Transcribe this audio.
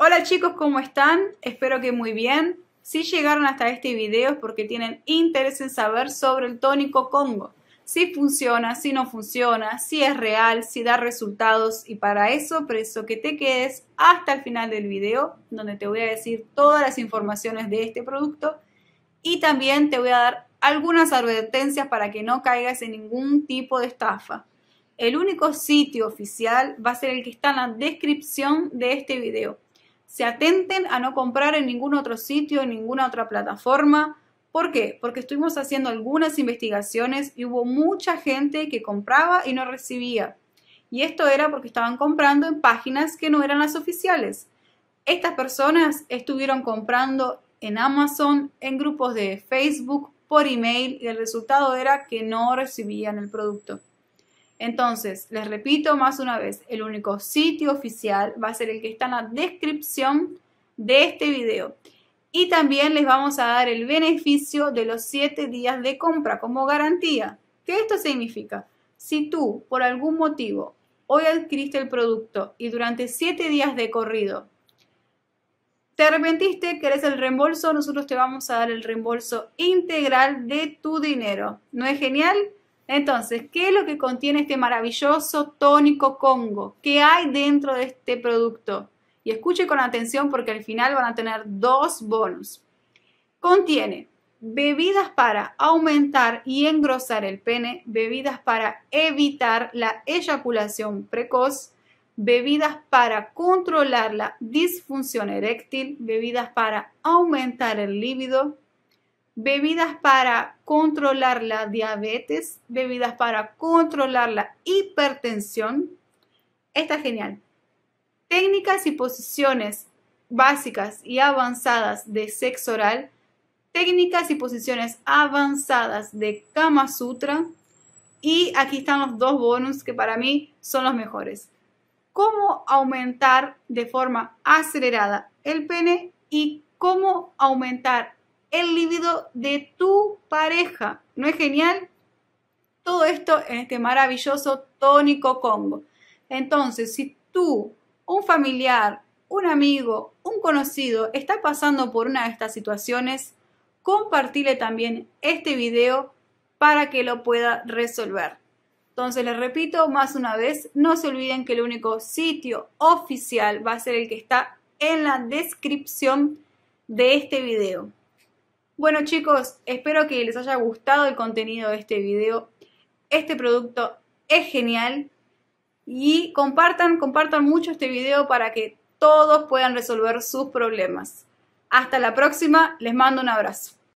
Hola chicos, ¿cómo están? Espero que muy bien. Si llegaron hasta este video es porque tienen interés en saber sobre el tónico Congo. Si funciona, si no funciona, si es real, si da resultados y para eso preso que te quedes hasta el final del video donde te voy a decir todas las informaciones de este producto y también te voy a dar algunas advertencias para que no caigas en ningún tipo de estafa. El único sitio oficial va a ser el que está en la descripción de este video se atenten a no comprar en ningún otro sitio, en ninguna otra plataforma. ¿Por qué? Porque estuvimos haciendo algunas investigaciones y hubo mucha gente que compraba y no recibía. Y esto era porque estaban comprando en páginas que no eran las oficiales. Estas personas estuvieron comprando en Amazon, en grupos de Facebook, por email y el resultado era que no recibían el producto. Entonces, les repito más una vez, el único sitio oficial va a ser el que está en la descripción de este video. Y también les vamos a dar el beneficio de los 7 días de compra como garantía. ¿Qué esto significa? Si tú, por algún motivo, hoy adquiriste el producto y durante 7 días de corrido te arrepentiste, querés el reembolso, nosotros te vamos a dar el reembolso integral de tu dinero. ¿No es genial? Entonces, ¿qué es lo que contiene este maravilloso tónico Congo? ¿Qué hay dentro de este producto? Y escuche con atención porque al final van a tener dos bonus. Contiene bebidas para aumentar y engrosar el pene, bebidas para evitar la eyaculación precoz, bebidas para controlar la disfunción eréctil, bebidas para aumentar el líbido, bebidas para controlar la diabetes, bebidas para controlar la hipertensión. Está genial. Técnicas y posiciones básicas y avanzadas de sexo oral, técnicas y posiciones avanzadas de Kama Sutra y aquí están los dos bonus que para mí son los mejores. Cómo aumentar de forma acelerada el pene y cómo aumentar el líbido de tu pareja. ¿No es genial? Todo esto en este maravilloso tónico Congo. Entonces, si tú, un familiar, un amigo, un conocido está pasando por una de estas situaciones, compartile también este video para que lo pueda resolver. Entonces les repito más una vez, no se olviden que el único sitio oficial va a ser el que está en la descripción de este video. Bueno chicos, espero que les haya gustado el contenido de este video. Este producto es genial y compartan, compartan mucho este video para que todos puedan resolver sus problemas. Hasta la próxima, les mando un abrazo.